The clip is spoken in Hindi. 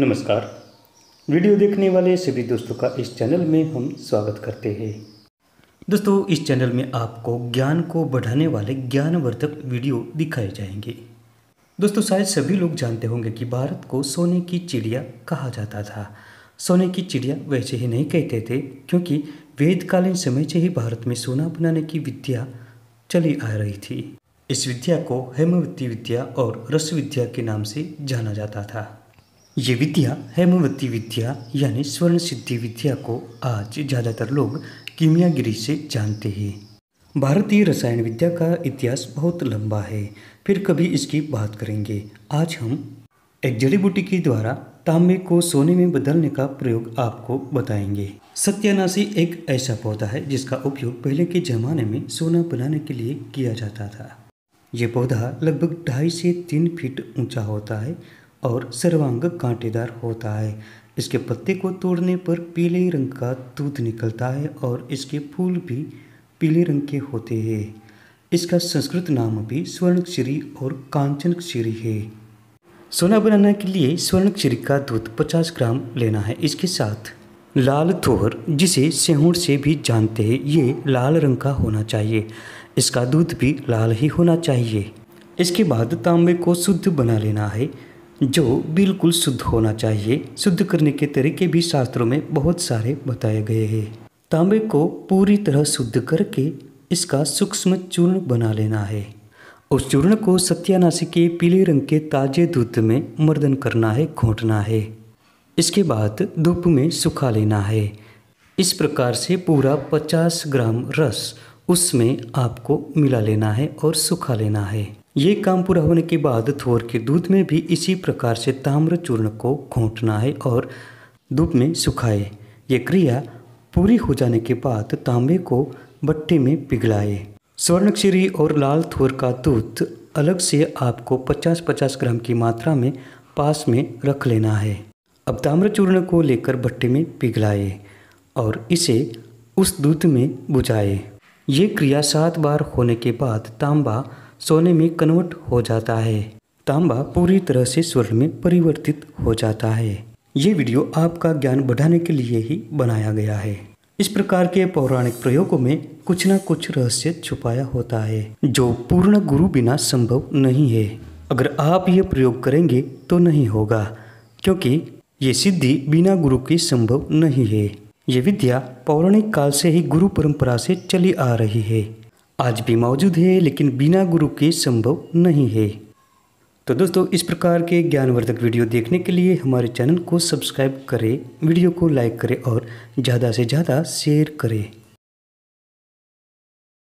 नमस्कार वीडियो देखने वाले सभी दोस्तों का इस चैनल में हम स्वागत करते हैं दोस्तों इस चैनल में आपको ज्ञान को बढ़ाने वाले ज्ञानवर्धक वीडियो दिखाए जाएंगे दोस्तों शायद सभी लोग जानते होंगे कि भारत को सोने की चिड़िया कहा जाता था सोने की चिड़िया वैसे ही नहीं कहते थे क्योंकि वेदकालीन समय से ही भारत में सोना बनाने की विद्या चली आ रही थी इस विद्या को हेमवती विद्या और रस विद्या के नाम से जाना जाता था ये विद्या हेमवती विद्या यानी स्वर्ण सिद्धि विद्या को आज ज़्यादातर लोग किमियागिरी से जानते हैं भारतीय रसायन विद्या का इतिहास बहुत लंबा है फिर कभी इसकी बात करेंगे आज हम एक जड़ी बूटी के द्वारा तांबे को सोने में बदलने का प्रयोग आपको बताएंगे सत्यानाशी एक ऐसा पौधा है जिसका उपयोग पहले के ज़माने में सोना बनाने के लिए किया जाता था यह पौधा लगभग ढाई से तीन फीट ऊंचा होता है और सर्वांग कांटेदार होता है इसके पत्ते को तोड़ने पर पीले रंग का दूध निकलता है और इसके फूल भी पीले रंग के होते हैं इसका संस्कृत नाम भी श्री और श्री है सोना बनाने के लिए श्री का दूध 50 ग्राम लेना है इसके साथ लाल थोहर जिसे सेहूर से भी जानते हैं ये लाल रंग का होना चाहिए इसका दूध भी लाल ही होना चाहिए इसके बाद तांबे को शुद्ध बना लेना है जो बिल्कुल शुद्ध होना चाहिए शुद्ध करने के तरीके भी शास्त्रों में बहुत सारे बताए गए हैं तांबे को पूरी तरह शुद्ध करके इसका सूक्ष्म चूर्ण बना लेना है उस चूर्ण को सत्यानाशी के पीले रंग के ताजे दूध में मर्दन करना है घोंटना है इसके बाद धूप में सुखा लेना है इस प्रकार से पूरा 50 ग्राम रस उसमें आपको मिला लेना है और सुखा लेना है ये काम पूरा होने के बाद थोर के दूध में भी इसी प्रकार से ताम्र चूर्ण को घोटना है और धूप में सुखाए ये क्रिया पूरी हो जाने के बाद तांबे को बट्टे में पिघलाए क्षीरी और लाल थोर का दूध अलग से आपको 50-50 ग्राम की मात्रा में पास में रख लेना है अब ताम्र चूर्ण को लेकर भट्टे में पिघलाए और इसे उस दूध में बुझाए ये क्रिया सात बार होने के बाद तांबा सोने में कन्वर्ट हो जाता है तांबा पूरी तरह से स्वर्ण में परिवर्तित हो जाता है ये वीडियो आपका ज्ञान बढ़ाने के लिए ही बनाया गया है इस प्रकार के पौराणिक प्रयोगों में कुछ ना कुछ रहस्य छुपाया होता है जो पूर्ण गुरु बिना संभव नहीं है अगर आप ये प्रयोग करेंगे तो नहीं होगा क्योंकि ये सिद्धि बिना गुरु की संभव नहीं है ये विद्या पौराणिक काल से ही गुरु परंपरा से चली आ रही है आज भी मौजूद है लेकिन बिना गुरु के संभव नहीं है तो दोस्तों इस प्रकार के ज्ञानवर्धक वीडियो देखने के लिए हमारे चैनल को सब्सक्राइब करें वीडियो को लाइक करें और ज़्यादा से ज़्यादा शेयर करें